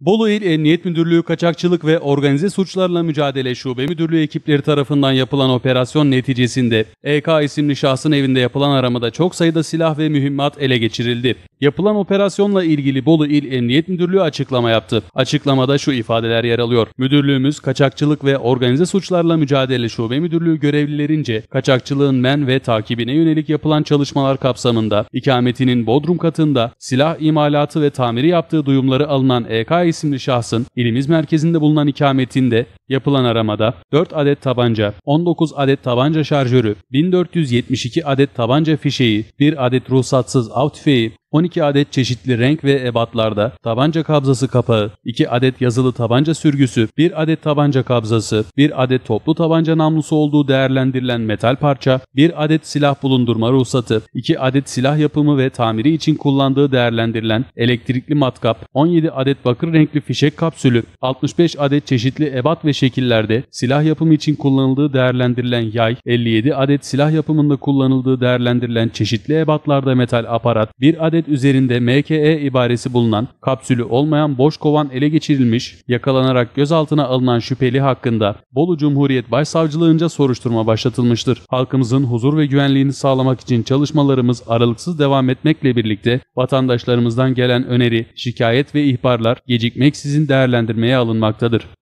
Bolu İl Emniyet Müdürlüğü Kaçakçılık ve Organize Suçlarla Mücadele Şube Müdürlüğü ekipleri tarafından yapılan operasyon neticesinde EK isimli şahsın evinde yapılan aramada çok sayıda silah ve mühimmat ele geçirildi. Yapılan operasyonla ilgili Bolu İl Emniyet Müdürlüğü açıklama yaptı. Açıklamada şu ifadeler yer alıyor. Müdürlüğümüz Kaçakçılık ve Organize Suçlarla Mücadele Şube Müdürlüğü görevlilerince kaçakçılığın men ve takibine yönelik yapılan çalışmalar kapsamında ikametinin Bodrum katında silah imalatı ve tamiri yaptığı duyumları alınan EK isimli şahsın ilimiz merkezinde bulunan ikametinde yapılan aramada 4 adet tabanca, 19 adet tabanca şarjörü, 1472 adet tabanca fişeği, 1 adet ruhsatsız av tüfeği, 12 adet çeşitli renk ve ebatlarda tabanca kabzası kapağı, 2 adet yazılı tabanca sürgüsü, 1 adet tabanca kabzası, 1 adet toplu tabanca namlusu olduğu değerlendirilen metal parça, 1 adet silah bulundurma ruhsatı, 2 adet silah yapımı ve tamiri için kullandığı değerlendirilen elektrikli matkap, 17 adet bakır renkli fişek kapsülü, 65 adet çeşitli ebat ve şekillerde silah yapımı için kullanıldığı değerlendirilen yay, 57 adet silah yapımında kullanıldığı değerlendirilen çeşitli ebatlarda metal aparat, 1 adet alet üzerinde MKE ibaresi bulunan, kapsülü olmayan boş kovan ele geçirilmiş, yakalanarak gözaltına alınan şüpheli hakkında Bolu Cumhuriyet Başsavcılığınca soruşturma başlatılmıştır. Halkımızın huzur ve güvenliğini sağlamak için çalışmalarımız aralıksız devam etmekle birlikte vatandaşlarımızdan gelen öneri, şikayet ve ihbarlar gecikmeksizin değerlendirmeye alınmaktadır.